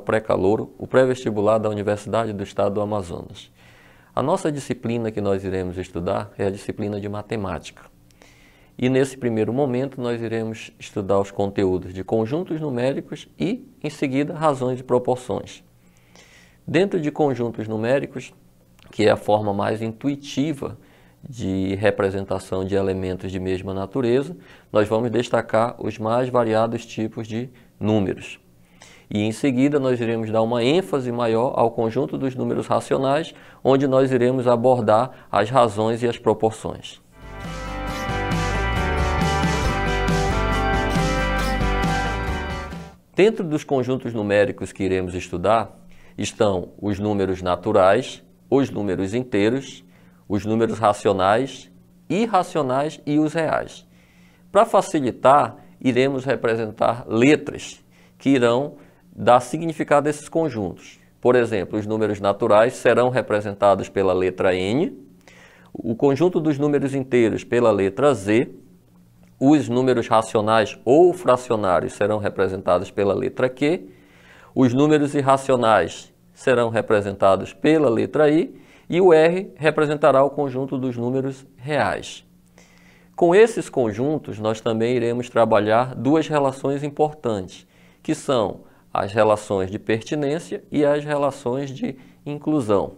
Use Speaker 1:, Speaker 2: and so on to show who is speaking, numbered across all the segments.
Speaker 1: pré-calouro, o pré-vestibular da Universidade do Estado do Amazonas. A nossa disciplina que nós iremos estudar é a disciplina de matemática. E nesse primeiro momento nós iremos estudar os conteúdos de conjuntos numéricos e, em seguida, razões de proporções. Dentro de conjuntos numéricos, que é a forma mais intuitiva de representação de elementos de mesma natureza, nós vamos destacar os mais variados tipos de números. E em seguida nós iremos dar uma ênfase maior ao conjunto dos números racionais, onde nós iremos abordar as razões e as proporções. Dentro dos conjuntos numéricos que iremos estudar estão os números naturais, os números inteiros, os números racionais, irracionais e os reais. Para facilitar, iremos representar letras que irão dá significado a esses conjuntos. Por exemplo, os números naturais serão representados pela letra N, o conjunto dos números inteiros pela letra Z, os números racionais ou fracionários serão representados pela letra Q, os números irracionais serão representados pela letra I e o R representará o conjunto dos números reais. Com esses conjuntos, nós também iremos trabalhar duas relações importantes, que são as relações de pertinência e as relações de inclusão.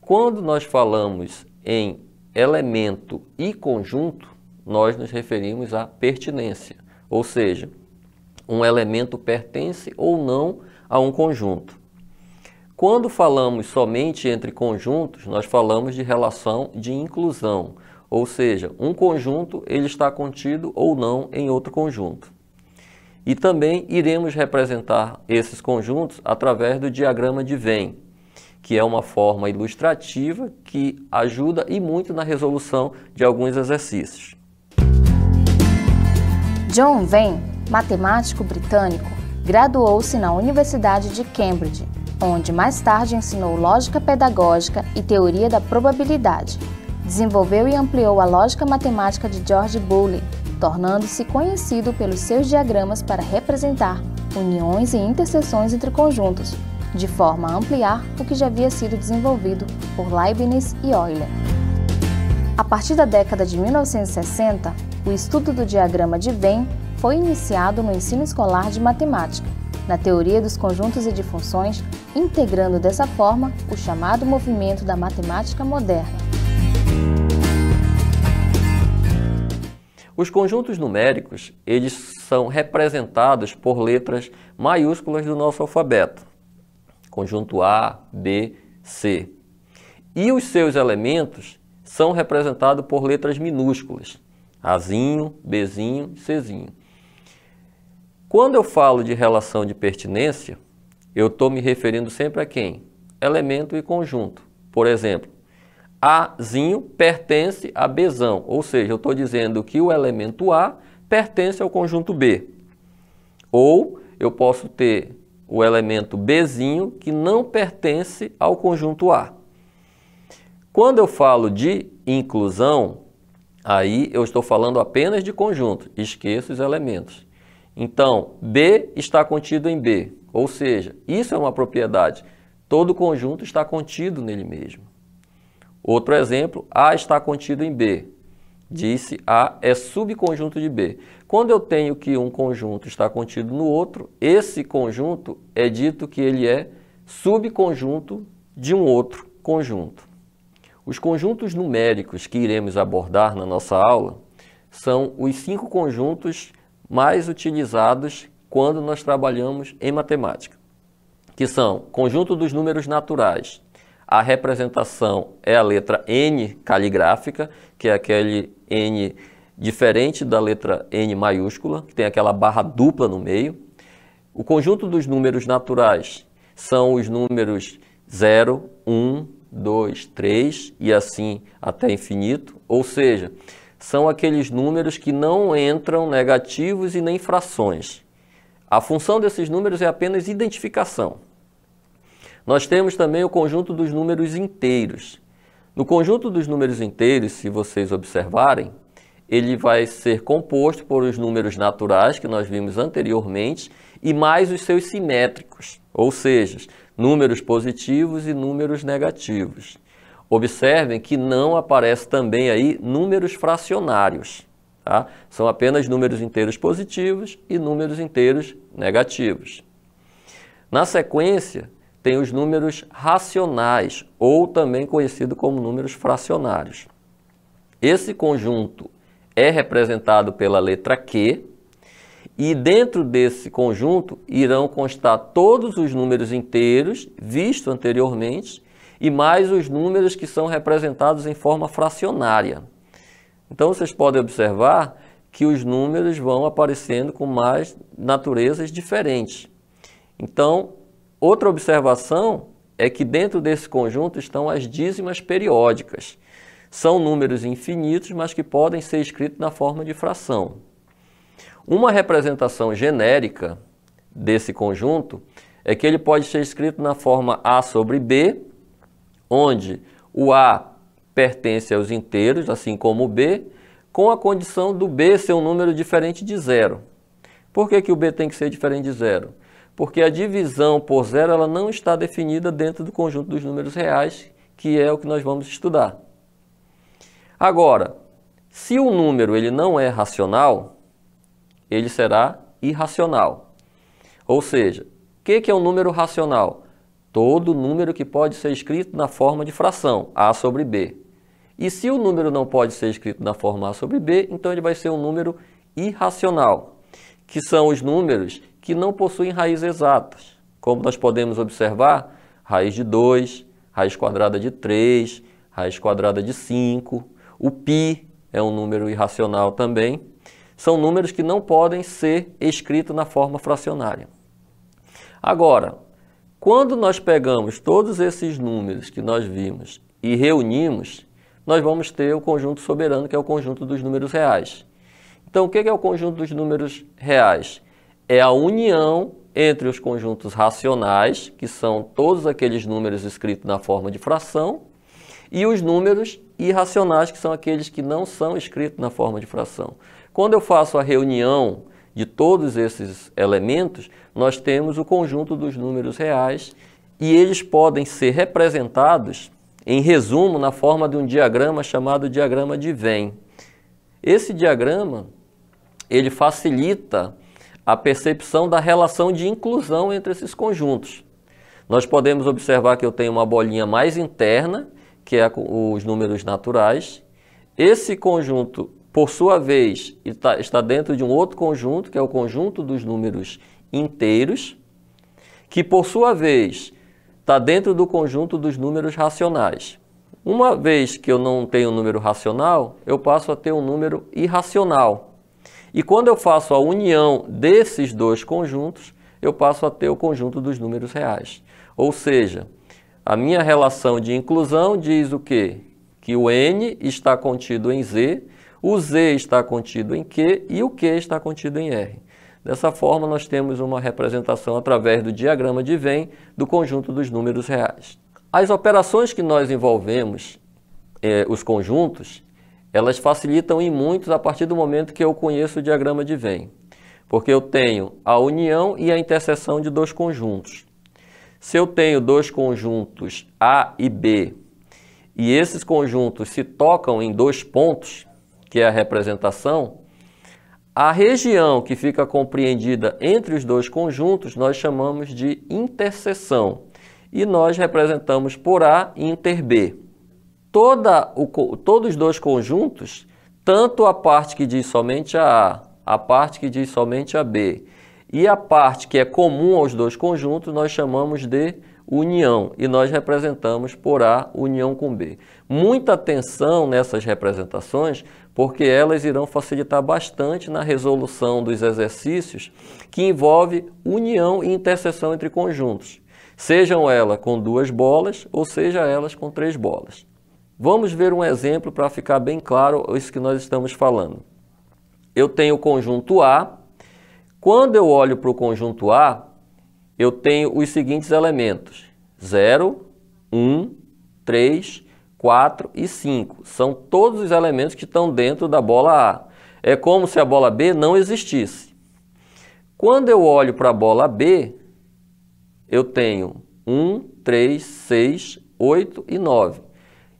Speaker 1: Quando nós falamos em elemento e conjunto, nós nos referimos à pertinência, ou seja, um elemento pertence ou não a um conjunto. Quando falamos somente entre conjuntos, nós falamos de relação de inclusão, ou seja, um conjunto ele está contido ou não em outro conjunto. E também iremos representar esses conjuntos através do diagrama de Venn, que é uma forma ilustrativa que ajuda e muito na resolução de alguns exercícios. John Venn, matemático britânico, graduou-se na Universidade de Cambridge, onde mais tarde ensinou lógica pedagógica e teoria da probabilidade. Desenvolveu e ampliou a lógica matemática de George Boole tornando-se conhecido pelos seus diagramas para representar uniões e interseções entre conjuntos, de forma a ampliar o que já havia sido desenvolvido por Leibniz e Euler. A partir da década de 1960, o estudo do diagrama de Venn foi iniciado no ensino escolar de matemática, na teoria dos conjuntos e de funções, integrando dessa forma o chamado movimento da matemática moderna. Os conjuntos numéricos, eles são representados por letras maiúsculas do nosso alfabeto. Conjunto A, B, C. E os seus elementos são representados por letras minúsculas. Azinho, Bzinho, Czinho. Quando eu falo de relação de pertinência, eu estou me referindo sempre a quem? Elemento e conjunto. Por exemplo, Azinho pertence a Bzão, ou seja, eu estou dizendo que o elemento A pertence ao conjunto B. Ou eu posso ter o elemento Bzinho que não pertence ao conjunto A. Quando eu falo de inclusão, aí eu estou falando apenas de conjunto, esqueço os elementos. Então, B está contido em B, ou seja, isso é uma propriedade. Todo conjunto está contido nele mesmo. Outro exemplo, A está contido em B. Disse A é subconjunto de B. Quando eu tenho que um conjunto está contido no outro, esse conjunto é dito que ele é subconjunto de um outro conjunto. Os conjuntos numéricos que iremos abordar na nossa aula são os cinco conjuntos mais utilizados quando nós trabalhamos em matemática, que são conjunto dos números naturais, a representação é a letra N caligráfica, que é aquele N diferente da letra N maiúscula, que tem aquela barra dupla no meio. O conjunto dos números naturais são os números 0, 1, 2, 3 e assim até infinito, ou seja, são aqueles números que não entram negativos e nem frações. A função desses números é apenas identificação. Nós temos também o conjunto dos números inteiros. No conjunto dos números inteiros, se vocês observarem, ele vai ser composto por os números naturais que nós vimos anteriormente e mais os seus simétricos, ou seja, números positivos e números negativos. Observem que não aparece também aí números fracionários. Tá? São apenas números inteiros positivos e números inteiros negativos. Na sequência, tem os números racionais, ou também conhecido como números fracionários. Esse conjunto é representado pela letra Q, e dentro desse conjunto irão constar todos os números inteiros, visto anteriormente, e mais os números que são representados em forma fracionária. Então vocês podem observar que os números vão aparecendo com mais naturezas diferentes. Então, Outra observação é que dentro desse conjunto estão as dízimas periódicas. São números infinitos, mas que podem ser escritos na forma de fração. Uma representação genérica desse conjunto é que ele pode ser escrito na forma A sobre B, onde o A pertence aos inteiros, assim como o B, com a condição do B ser um número diferente de zero. Por que, que o B tem que ser diferente de zero? porque a divisão por zero ela não está definida dentro do conjunto dos números reais, que é o que nós vamos estudar. Agora, se o número ele não é racional, ele será irracional. Ou seja, o que, que é um número racional? Todo número que pode ser escrito na forma de fração, A sobre B. E se o número não pode ser escrito na forma A sobre B, então ele vai ser um número irracional, que são os números que não possuem raízes exatas. Como nós podemos observar, raiz de 2, raiz quadrada de 3, raiz quadrada de 5, o π é um número irracional também. São números que não podem ser escritos na forma fracionária. Agora, quando nós pegamos todos esses números que nós vimos e reunimos, nós vamos ter o conjunto soberano, que é o conjunto dos números reais. Então, o que é o conjunto dos números reais? é a união entre os conjuntos racionais, que são todos aqueles números escritos na forma de fração, e os números irracionais, que são aqueles que não são escritos na forma de fração. Quando eu faço a reunião de todos esses elementos, nós temos o conjunto dos números reais e eles podem ser representados, em resumo, na forma de um diagrama chamado diagrama de Venn. Esse diagrama ele facilita a percepção da relação de inclusão entre esses conjuntos. Nós podemos observar que eu tenho uma bolinha mais interna, que é os números naturais. Esse conjunto, por sua vez, está dentro de um outro conjunto, que é o conjunto dos números inteiros, que por sua vez está dentro do conjunto dos números racionais. Uma vez que eu não tenho um número racional, eu passo a ter um número irracional. E quando eu faço a união desses dois conjuntos, eu passo a ter o conjunto dos números reais. Ou seja, a minha relação de inclusão diz o quê? Que o n está contido em z, o z está contido em q e o q está contido em r. Dessa forma, nós temos uma representação através do diagrama de Venn do conjunto dos números reais. As operações que nós envolvemos eh, os conjuntos, elas facilitam em muitos a partir do momento que eu conheço o diagrama de Venn. Porque eu tenho a união e a interseção de dois conjuntos. Se eu tenho dois conjuntos A e B, e esses conjuntos se tocam em dois pontos, que é a representação, a região que fica compreendida entre os dois conjuntos nós chamamos de interseção. E nós representamos por A inter B toda o, todos os dois conjuntos, tanto a parte que diz somente a A, a parte que diz somente a B e a parte que é comum aos dois conjuntos, nós chamamos de união e nós representamos por A união com B. Muita atenção nessas representações, porque elas irão facilitar bastante na resolução dos exercícios que envolve união e interseção entre conjuntos, sejam elas com duas bolas ou seja elas com três bolas. Vamos ver um exemplo para ficar bem claro isso que nós estamos falando. Eu tenho o conjunto A. Quando eu olho para o conjunto A, eu tenho os seguintes elementos. 0, 1, 3, 4 e 5. São todos os elementos que estão dentro da bola A. É como se a bola B não existisse. Quando eu olho para a bola B, eu tenho 1, 3, 6, 8 e 9.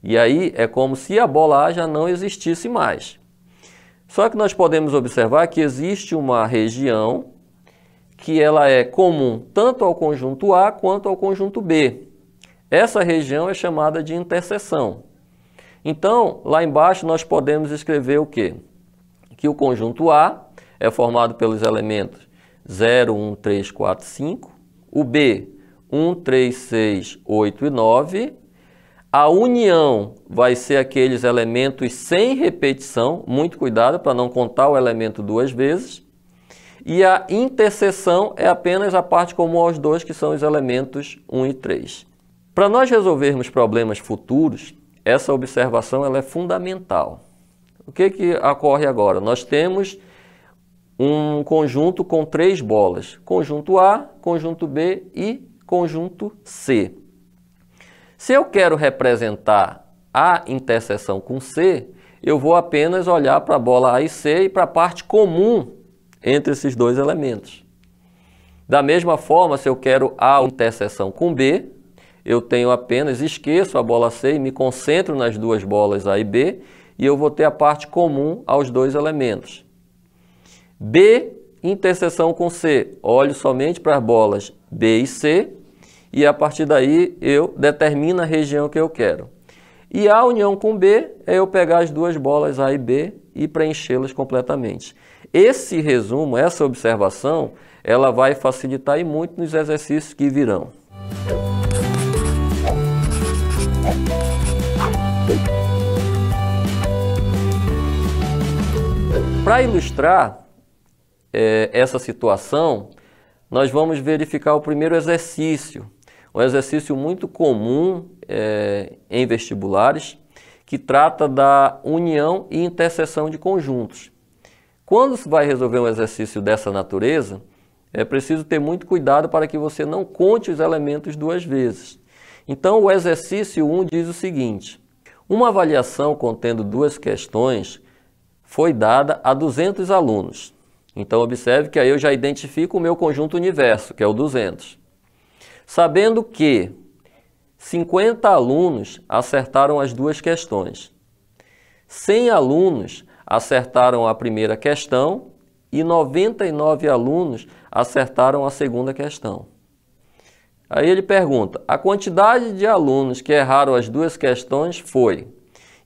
Speaker 1: E aí é como se a bola A já não existisse mais. Só que nós podemos observar que existe uma região que ela é comum tanto ao conjunto A quanto ao conjunto B. Essa região é chamada de interseção. Então, lá embaixo nós podemos escrever o quê? Que o conjunto A é formado pelos elementos 0, 1, 3, 4, 5, o B 1, 3, 6, 8 e 9 a união vai ser aqueles elementos sem repetição, muito cuidado para não contar o elemento duas vezes. E a interseção é apenas a parte comum aos dois, que são os elementos 1 e 3. Para nós resolvermos problemas futuros, essa observação ela é fundamental. O que, que ocorre agora? Nós temos um conjunto com três bolas, conjunto A, conjunto B e conjunto C. Se eu quero representar a interseção com C, eu vou apenas olhar para a bola A e C e para a parte comum entre esses dois elementos. Da mesma forma, se eu quero A interseção com B, eu tenho apenas, esqueço a bola C e me concentro nas duas bolas A e B, e eu vou ter a parte comum aos dois elementos. B interseção com C, olho somente para as bolas B e C, e a partir daí eu determino a região que eu quero. E a união com B é eu pegar as duas bolas A e B e preenchê-las completamente. Esse resumo, essa observação, ela vai facilitar e muito nos exercícios que virão. Para ilustrar é, essa situação, nós vamos verificar o primeiro exercício um exercício muito comum é, em vestibulares, que trata da união e interseção de conjuntos. Quando se vai resolver um exercício dessa natureza, é preciso ter muito cuidado para que você não conte os elementos duas vezes. Então, o exercício 1 diz o seguinte: uma avaliação contendo duas questões foi dada a 200 alunos. Então, observe que aí eu já identifico o meu conjunto universo, que é o 200. Sabendo que 50 alunos acertaram as duas questões, 100 alunos acertaram a primeira questão e 99 alunos acertaram a segunda questão. Aí ele pergunta: a quantidade de alunos que erraram as duas questões foi.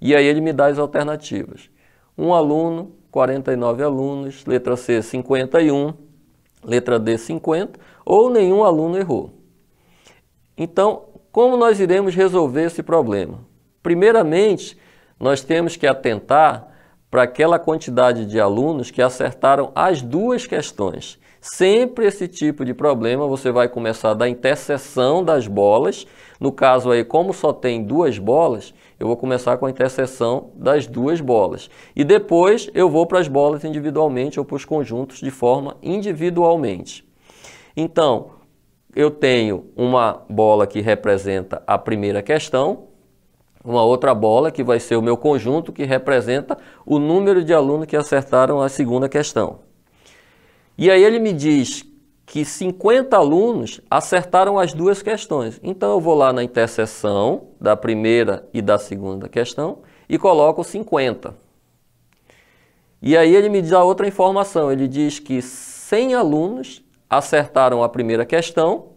Speaker 1: E aí ele me dá as alternativas: um aluno, 49 alunos, letra C, 51, letra D, 50, ou nenhum aluno errou. Então, como nós iremos resolver esse problema? Primeiramente, nós temos que atentar para aquela quantidade de alunos que acertaram as duas questões. Sempre esse tipo de problema você vai começar da interseção das bolas. No caso aí, como só tem duas bolas, eu vou começar com a interseção das duas bolas. E depois eu vou para as bolas individualmente ou para os conjuntos de forma individualmente. Então, eu tenho uma bola que representa a primeira questão, uma outra bola que vai ser o meu conjunto, que representa o número de alunos que acertaram a segunda questão. E aí ele me diz que 50 alunos acertaram as duas questões. Então eu vou lá na interseção da primeira e da segunda questão e coloco 50. E aí ele me dá outra informação, ele diz que 100 alunos acertaram a primeira questão,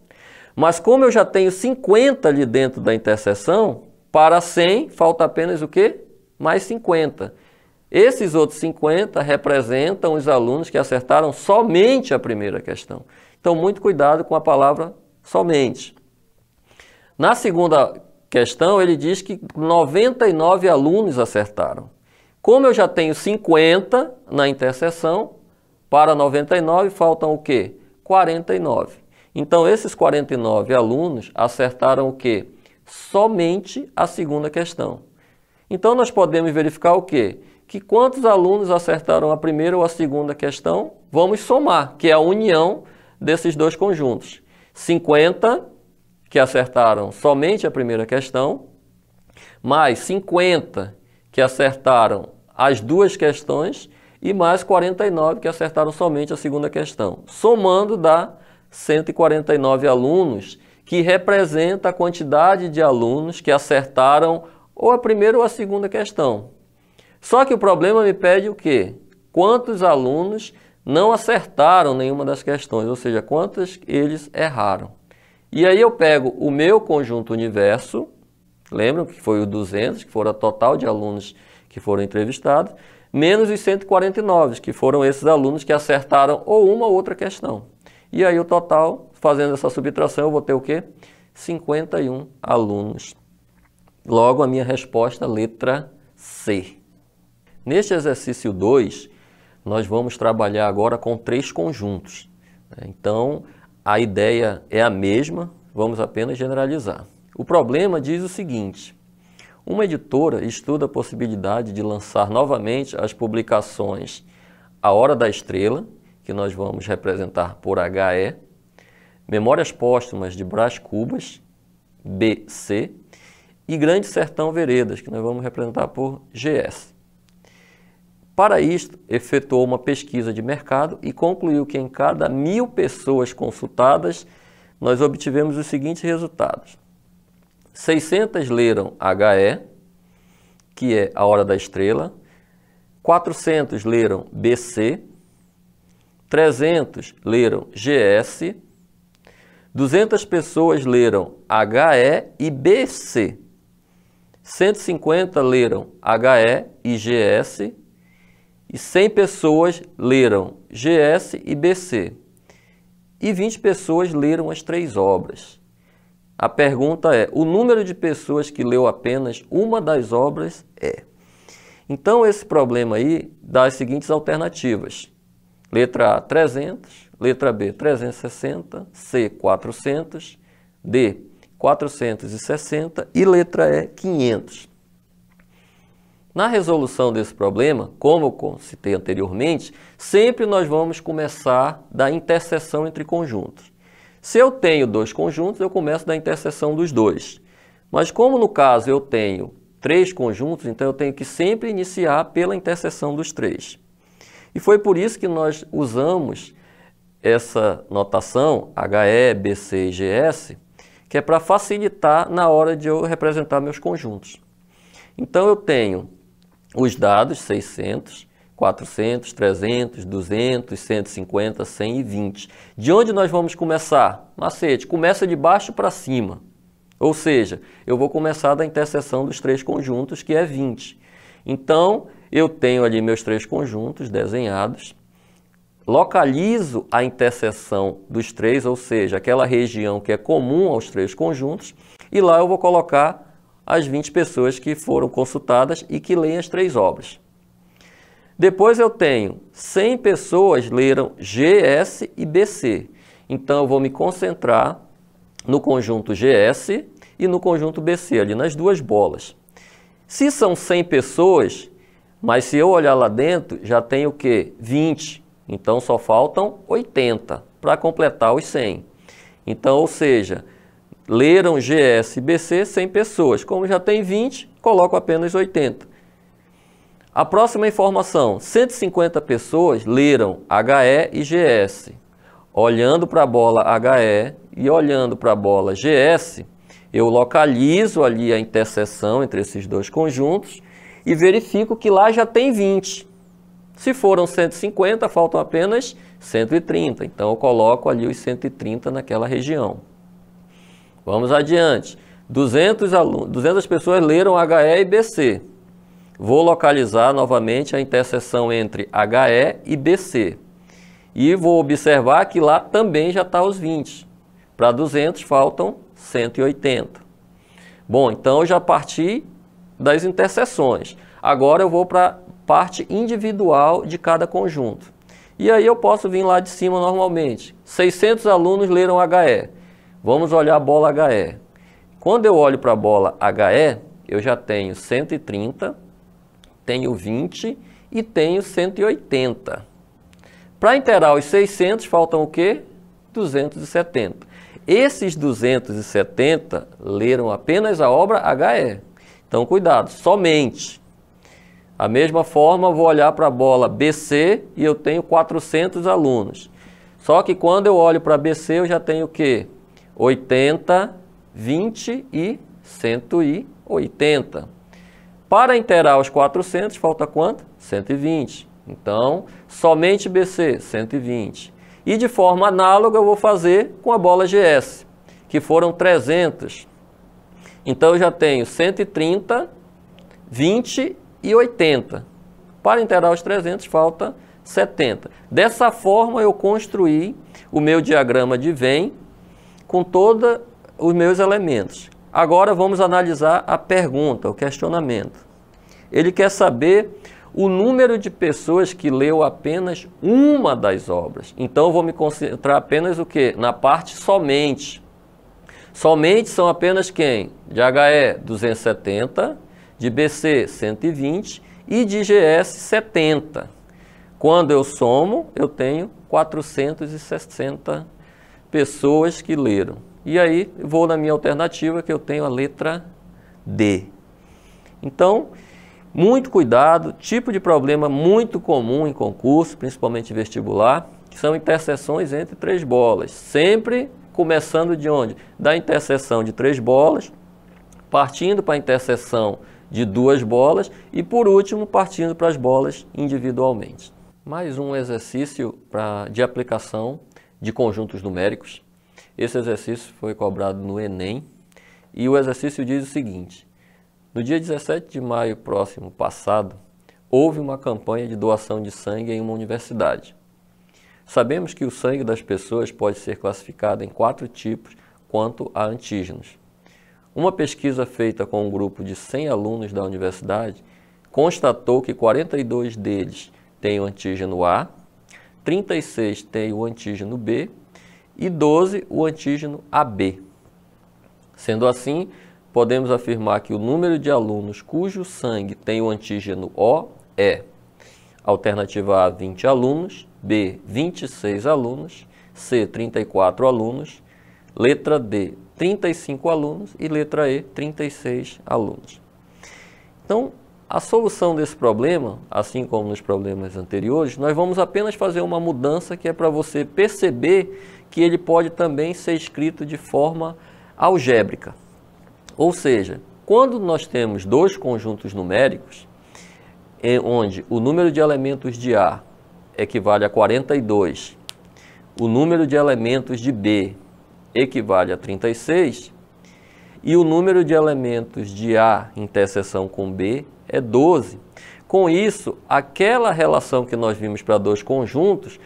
Speaker 1: mas como eu já tenho 50 ali dentro da interseção, para 100 falta apenas o quê? Mais 50. Esses outros 50 representam os alunos que acertaram somente a primeira questão. Então, muito cuidado com a palavra somente. Na segunda questão, ele diz que 99 alunos acertaram. Como eu já tenho 50 na interseção, para 99 faltam o quê? 49. Então, esses 49 alunos acertaram o quê? Somente a segunda questão. Então, nós podemos verificar o quê? Que quantos alunos acertaram a primeira ou a segunda questão? Vamos somar, que é a união desses dois conjuntos. 50 que acertaram somente a primeira questão, mais 50 que acertaram as duas questões e mais 49 que acertaram somente a segunda questão. Somando dá 149 alunos, que representa a quantidade de alunos que acertaram ou a primeira ou a segunda questão. Só que o problema me pede o quê? Quantos alunos não acertaram nenhuma das questões, ou seja, quantas eles erraram. E aí eu pego o meu conjunto universo, lembram que foi o 200, que foram a total de alunos que foram entrevistados, menos os 149, que foram esses alunos que acertaram ou uma ou outra questão. E aí o total, fazendo essa subtração, eu vou ter o quê? 51 alunos. Logo, a minha resposta, letra C. Neste exercício 2, nós vamos trabalhar agora com três conjuntos. Né? Então, a ideia é a mesma, vamos apenas generalizar. O problema diz o seguinte, uma editora estuda a possibilidade de lançar novamente as publicações A Hora da Estrela, que nós vamos representar por HE, Memórias Póstumas de Brás Cubas, BC, e Grande Sertão Veredas, que nós vamos representar por GS. Para isto, efetuou uma pesquisa de mercado e concluiu que em cada mil pessoas consultadas, nós obtivemos os seguintes resultados. 600 leram HE, que é a hora da estrela, 400 leram BC, 300 leram GS, 200 pessoas leram HE e BC, 150 leram HE e GS, e 100 pessoas leram GS e BC, e 20 pessoas leram as três obras. A pergunta é: o número de pessoas que leu apenas uma das obras é. Então, esse problema aí dá as seguintes alternativas: letra A, 300, letra B, 360, C, 400, D, 460 e letra E, 500. Na resolução desse problema, como citei anteriormente, sempre nós vamos começar da interseção entre conjuntos. Se eu tenho dois conjuntos, eu começo da interseção dos dois. Mas como no caso eu tenho três conjuntos, então eu tenho que sempre iniciar pela interseção dos três. E foi por isso que nós usamos essa notação HE, BC e GS, que é para facilitar na hora de eu representar meus conjuntos. Então eu tenho os dados 600, 400, 300, 200, 150, 120. De onde nós vamos começar? Macete, começa de baixo para cima. Ou seja, eu vou começar da interseção dos três conjuntos, que é 20. Então, eu tenho ali meus três conjuntos desenhados, localizo a interseção dos três, ou seja, aquela região que é comum aos três conjuntos, e lá eu vou colocar as 20 pessoas que foram consultadas e que leem as três obras. Depois eu tenho 100 pessoas leram GS e BC. Então eu vou me concentrar no conjunto GS e no conjunto BC, ali nas duas bolas. Se são 100 pessoas, mas se eu olhar lá dentro, já tem o que? 20. Então só faltam 80 para completar os 100. Então, ou seja, leram GS e BC 100 pessoas. Como já tem 20, coloco apenas 80. A próxima informação: 150 pessoas leram HE e GS. Olhando para a bola HE e olhando para a bola GS, eu localizo ali a interseção entre esses dois conjuntos e verifico que lá já tem 20. Se foram 150, faltam apenas 130. Então eu coloco ali os 130 naquela região. Vamos adiante. 200, alunos, 200 pessoas leram HE e BC. Vou localizar novamente a interseção entre HE e BC. E vou observar que lá também já está os 20. Para 200 faltam 180. Bom, então eu já parti das interseções. Agora eu vou para parte individual de cada conjunto. E aí eu posso vir lá de cima normalmente. 600 alunos leram HE. Vamos olhar a bola HE. Quando eu olho para a bola HE, eu já tenho 130 tenho 20 e tenho 180. Para interar os 600, faltam o quê? 270. Esses 270 leram apenas a obra HE. Então, cuidado, somente. A mesma forma, vou olhar para a bola BC e eu tenho 400 alunos. Só que quando eu olho para BC, eu já tenho o quê? 80, 20 e 180. Para inteirar os 400, falta quanto? 120. Então, somente BC, 120. E de forma análoga, eu vou fazer com a bola GS, que foram 300. Então, eu já tenho 130, 20 e 80. Para inteirar os 300, falta 70. Dessa forma, eu construí o meu diagrama de Venn com todos os meus elementos. Agora vamos analisar a pergunta, o questionamento. Ele quer saber o número de pessoas que leu apenas uma das obras. Então eu vou me concentrar apenas o que Na parte somente. Somente são apenas quem? De HE 270, de BC 120 e de GS 70. Quando eu somo, eu tenho 460 pessoas que leram. E aí vou na minha alternativa que eu tenho a letra D. Então, muito cuidado, tipo de problema muito comum em concurso, principalmente vestibular, que são interseções entre três bolas. Sempre começando de onde? Da interseção de três bolas, partindo para a interseção de duas bolas e por último partindo para as bolas individualmente. Mais um exercício pra, de aplicação de conjuntos numéricos. Esse exercício foi cobrado no Enem e o exercício diz o seguinte: no dia 17 de maio próximo passado, houve uma campanha de doação de sangue em uma universidade. Sabemos que o sangue das pessoas pode ser classificado em quatro tipos quanto a antígenos. Uma pesquisa feita com um grupo de 100 alunos da universidade constatou que 42 deles têm o antígeno A, 36 têm o antígeno B e 12 o antígeno AB. Sendo assim, podemos afirmar que o número de alunos cujo sangue tem o antígeno O é alternativa A 20 alunos, B 26 alunos, C 34 alunos, letra D 35 alunos e letra E 36 alunos. Então, a solução desse problema, assim como nos problemas anteriores, nós vamos apenas fazer uma mudança que é para você perceber que ele pode também ser escrito de forma algébrica. Ou seja, quando nós temos dois conjuntos numéricos, onde o número de elementos de A equivale a 42, o número de elementos de B equivale a 36 e o número de elementos de A interseção com B é 12. Com isso, aquela relação que nós vimos para dois conjuntos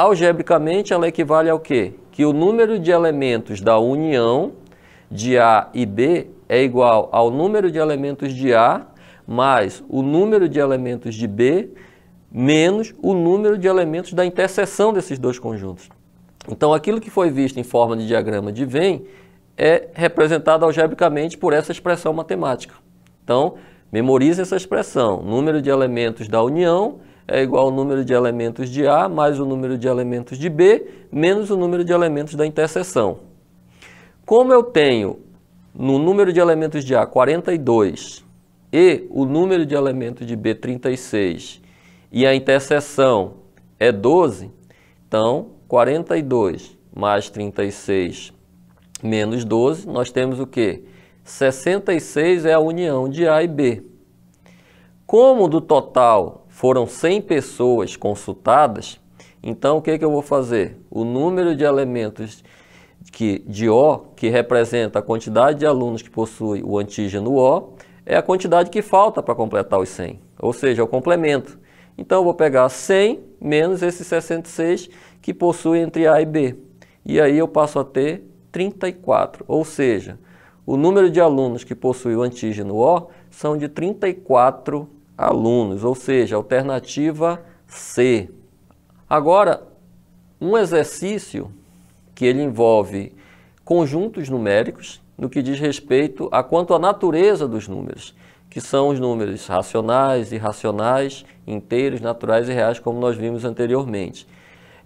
Speaker 1: Algebricamente, ela equivale ao quê? Que o número de elementos da união de A e B é igual ao número de elementos de A mais o número de elementos de B menos o número de elementos da interseção desses dois conjuntos. Então, aquilo que foi visto em forma de diagrama de Venn é representado algebricamente por essa expressão matemática. Então, memorize essa expressão, número de elementos da união é igual ao número de elementos de A mais o número de elementos de B menos o número de elementos da interseção. Como eu tenho no número de elementos de A 42 e o número de elementos de B 36 e a interseção é 12, então 42 mais 36 menos 12, nós temos o que? 66 é a união de A e B. Como do total foram 100 pessoas consultadas, então o que, que eu vou fazer? O número de elementos que, de O, que representa a quantidade de alunos que possui o antígeno O, é a quantidade que falta para completar os 100, ou seja, o complemento. Então eu vou pegar 100 menos esses 66 que possui entre A e B. E aí eu passo a ter 34, ou seja, o número de alunos que possui o antígeno O são de 34 alunos, ou seja, alternativa C. Agora, um exercício que ele envolve conjuntos numéricos no que diz respeito a quanto à natureza dos números, que são os números racionais, irracionais, inteiros, naturais e reais, como nós vimos anteriormente.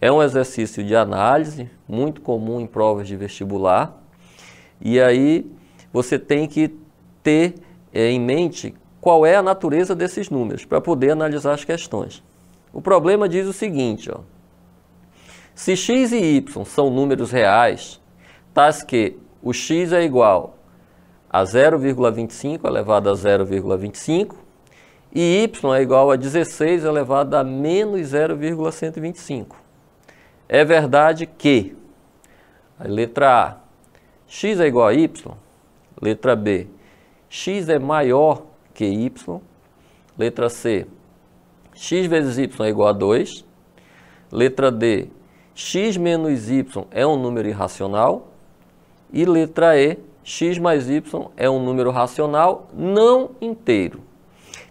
Speaker 1: É um exercício de análise, muito comum em provas de vestibular, e aí você tem que ter é, em mente qual é a natureza desses números, para poder analisar as questões. O problema diz o seguinte, ó. se x e y são números reais, tais que o x é igual a 0,25 elevado a 0,25 e y é igual a 16 elevado a menos 0,125. É verdade que, a letra A, x é igual a y, letra B, x é maior QY. É letra C, x vezes y é igual a 2. Letra D, x menos y é um número irracional. E letra E, x mais y é um número racional não inteiro.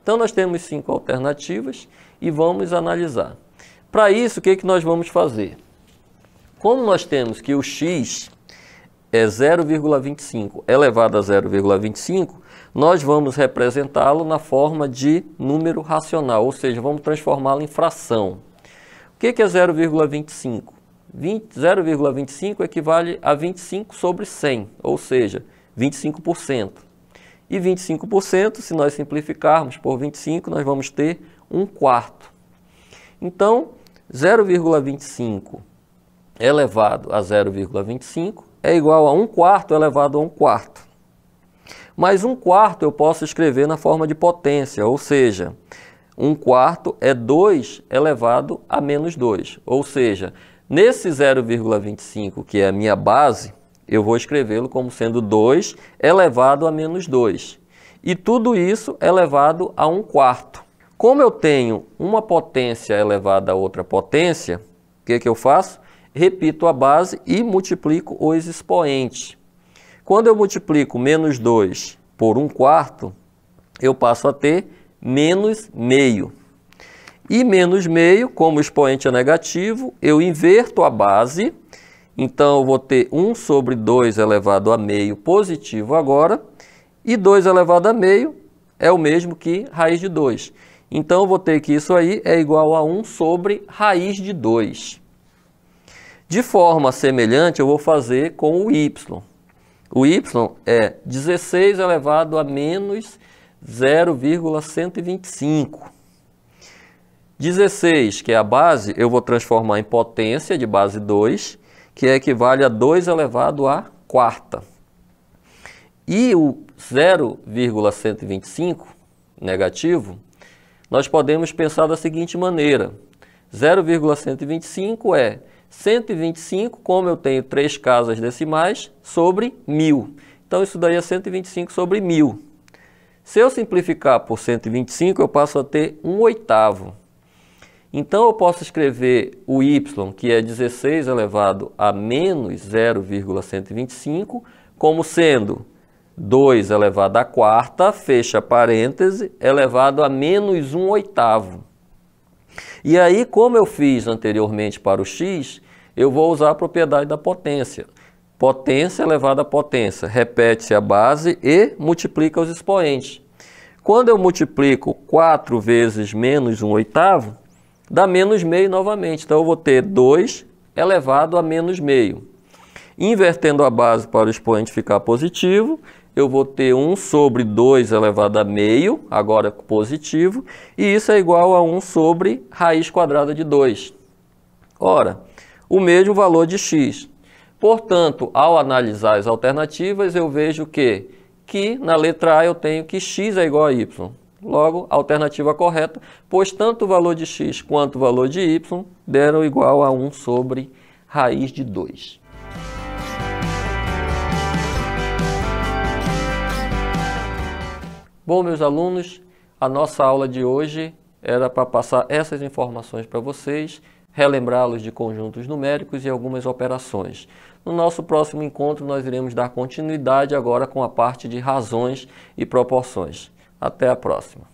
Speaker 1: Então, nós temos cinco alternativas e vamos analisar. Para isso, o que, é que nós vamos fazer? Como nós temos que o x é 0,25 elevado a 0,25, nós vamos representá-lo na forma de número racional, ou seja, vamos transformá-lo em fração. O que, é 0,25? 0,25 equivale a 25 sobre 100, ou seja, 25%. E 25%, se nós simplificarmos por 25, nós vamos ter 1 quarto. Então, 0,25 elevado a 0,25 é igual a 1 quarto elevado a 1 quarto mas um quarto eu posso escrever na forma de potência, ou seja, um quarto é 2 elevado a menos 2, ou seja, nesse 0,25 que é a minha base, eu vou escrevê-lo como sendo 2 elevado a menos 2. E tudo isso elevado a um quarto. Como eu tenho uma potência elevada a outra potência, o que, que eu faço? Repito a base e multiplico os expoentes. Quando eu multiplico menos 2 por 1 quarto, eu passo a ter menos meio. E menos meio, como o expoente é negativo, eu inverto a base. Então, eu vou ter 1 sobre 2 elevado a meio positivo agora. E 2 elevado a meio é o mesmo que raiz de 2. Então, eu vou ter que isso aí é igual a 1 sobre raiz de 2. De forma semelhante, eu vou fazer com o y. O y é 16 elevado a menos 0,125. 16, que é a base, eu vou transformar em potência de base 2, que é equivale a 2 elevado a quarta. E o 0,125 negativo, nós podemos pensar da seguinte maneira. 0,125 é 125, como eu tenho três casas decimais, sobre 1.000. Então isso daria 125 sobre 1.000. Se eu simplificar por 125, eu passo a ter um oitavo. Então eu posso escrever o y, que é 16 elevado a menos 0,125, como sendo 2 elevado à quarta, fecha parêntese, elevado a menos 1 oitavo. E aí, como eu fiz anteriormente para o x, eu vou usar a propriedade da potência. Potência elevada a potência. Repete-se a base e multiplica os expoentes. Quando eu multiplico 4 vezes menos 1 oitavo, dá menos meio novamente. Então, eu vou ter 2 elevado a menos meio. Invertendo a base para o expoente ficar positivo, eu vou ter 1 sobre 2 elevado a meio, agora positivo, e isso é igual a 1 sobre raiz quadrada de 2. Ora, o mesmo valor de x. Portanto, ao analisar as alternativas, eu vejo que, que na letra A eu tenho que x é igual a y. Logo, a alternativa correta, pois tanto o valor de x quanto o valor de y deram igual a 1 sobre raiz de 2. Bom, meus alunos, a nossa aula de hoje era para passar essas informações para vocês, relembrá-los de conjuntos numéricos e algumas operações. No nosso próximo encontro, nós iremos dar continuidade agora com a parte de razões e proporções. Até a próxima!